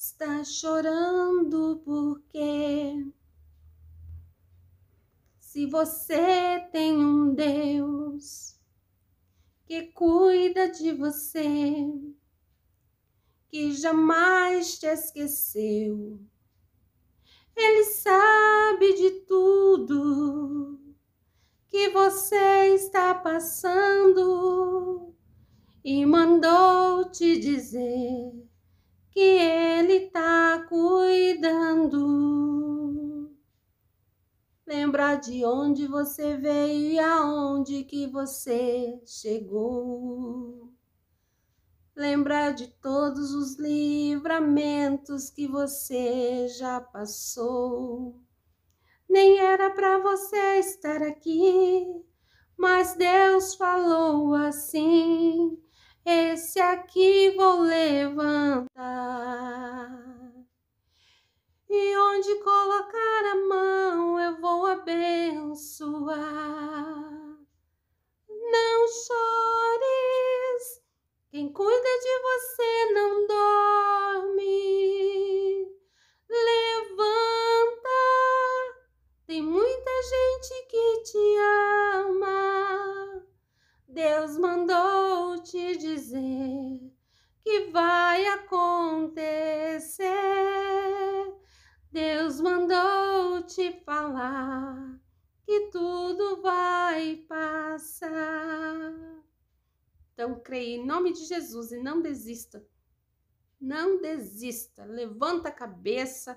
Está chorando porque se você tem um Deus que cuida de você, que jamais te esqueceu, Ele sabe de tudo que você está passando e mandou te dizer que Ele tá cuidando. Lembra de onde você veio e aonde que você chegou. Lembra de todos os livramentos que você já passou. Nem era para você estar aqui, mas Deus falou assim: esse aqui vou levantar. Quem cuida de você não dorme. Levanta, tem muita gente que te ama. Deus mandou te dizer que vai acontecer. Deus mandou te falar que tudo vai passar. Então, creia em nome de Jesus e não desista. Não desista. Levanta a cabeça.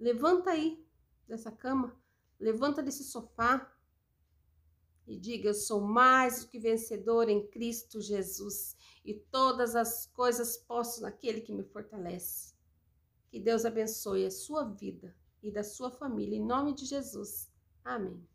Levanta aí dessa cama. Levanta desse sofá. E diga: Eu sou mais do que vencedor em Cristo Jesus. E todas as coisas posso naquele que me fortalece. Que Deus abençoe a sua vida e da sua família. Em nome de Jesus. Amém.